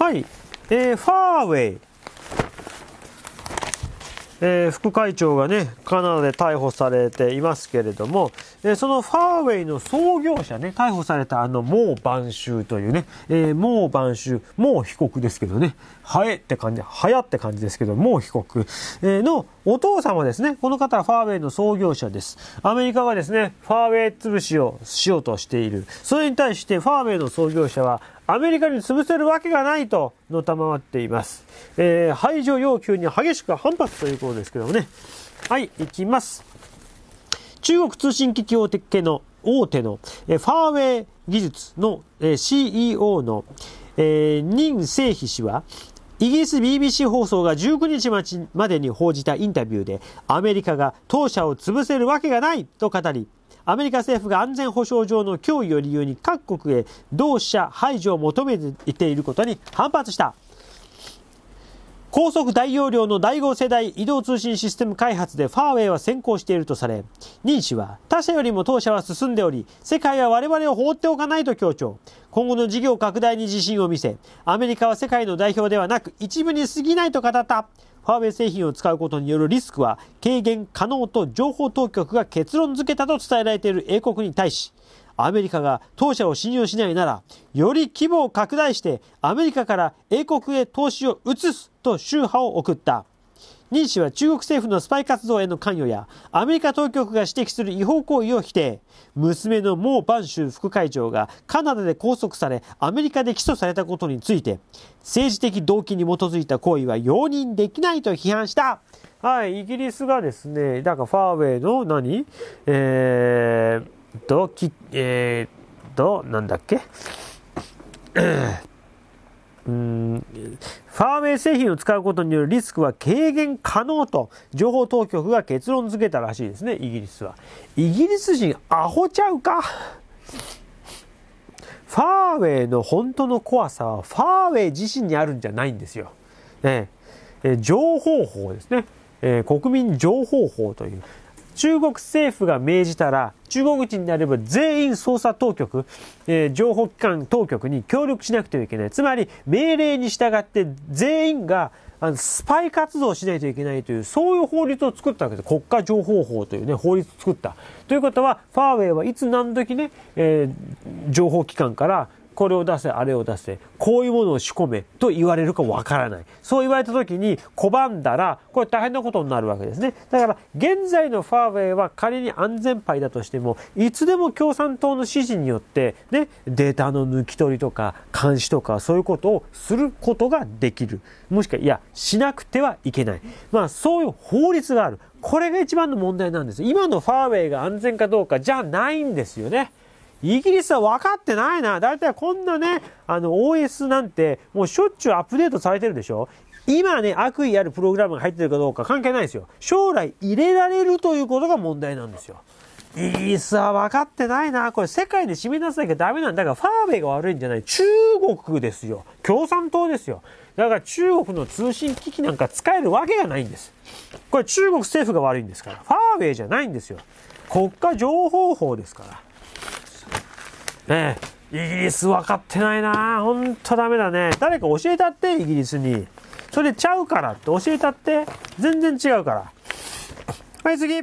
はい、えー、ファーウェイ、えー、副会長がね、カナダで逮捕されていますけれども、えー、そのファーウェイの創業者ね、逮捕されたあの、モー・バンシューというね、えー、モー・バンシュー、モー被告ですけどね、はエって感じ、ハって感じですけど、モー被告、えー、のお父様ですね。この方はファーウェイの創業者です。アメリカがですね、ファーウェイ潰しをしようとしている。それに対してファーウェイの創業者は、アメリカに潰せるわけがないと、のたまわっています。えー、排除要求に激しく反発ということですけどもね。はい、いきます。中国通信機器大手の大手の、えー、ファーウェイ技術の、えー、CEO の、えー、セイヒ氏は、イギリス BBC 放送が19日までに報じたインタビューで、アメリカが当社を潰せるわけがないと語り、アメリカ政府が安全保障上の脅威を理由に各国へ同社排除を求めていることに反発した。高速大容量の第5世代移動通信システム開発でファーウェイは先行しているとされ、任氏は他社よりも当社は進んでおり、世界は我々を放っておかないと強調。今後の事業拡大に自信を見せ、アメリカは世界の代表ではなく一部に過ぎないと語った。ファーウェイ製品を使うことによるリスクは軽減可能と情報当局が結論付けたと伝えられている英国に対し、アメリカが当社を信用しないなら、より規模を拡大してアメリカから英国へ投資を移すと宗派を送った。任氏は中国政府のスパイ活動への関与や、アメリカ当局が指摘する違法行為を否定。娘のモー・バンシュ副会長がカナダで拘束され、アメリカで起訴されたことについて、政治的動機に基づいた行為は容認できないと批判した。はい、イギリスがですね、だからファーウェイの何えー、と、えー、と、なんだっけファーウェイ製品を使うことによるリスクは軽減可能と情報当局が結論付けたらしいですね、イギリスは。イギリス人アホちゃうかファーウェイの本当の怖さはファーウェイ自身にあるんじゃないんですよ。ねえ情報法ですね。えー、国民情報法という中国政府が命じたら、中国人であれば全員捜査当局、えー、情報機関当局に協力しなくてはいけない。つまり、命令に従って全員が、あの、スパイ活動をしないといけないという、そういう法律を作ったわけです。国家情報法というね、法律を作った。ということは、ファーウェイはいつ何時ね、えー、情報機関からこれを出せ、あれを出せ、こういうものを仕込めと言われるかわからない。そう言われた時に拒んだら、これ大変なことになるわけですね。だから、現在のファーウェイは仮に安全牌だとしても、いつでも共産党の指示によって、ね、データの抜き取りとか、監視とか、そういうことをすることができる。もしくは、いや、しなくてはいけない。まあ、そういう法律がある。これが一番の問題なんです。今のファーウェイが安全かどうかじゃないんですよね。イギリスは分かってないな。だいたいこんなね、あの OS なんてもうしょっちゅうアップデートされてるでしょ今ね、悪意あるプログラムが入ってるかどうか関係ないですよ。将来入れられるということが問題なんですよ。イギリスは分かってないな。これ世界で締め出さなきゃダメなんだ。だからファーウェイが悪いんじゃない。中国ですよ。共産党ですよ。だから中国の通信機器なんか使えるわけがないんです。これ中国政府が悪いんですから。ファーウェイじゃないんですよ。国家情報法ですから。ねイギリス分かってないなほんとダメだね。誰か教えたって、イギリスに。それちゃうからって教えたって。全然違うから。はい、次。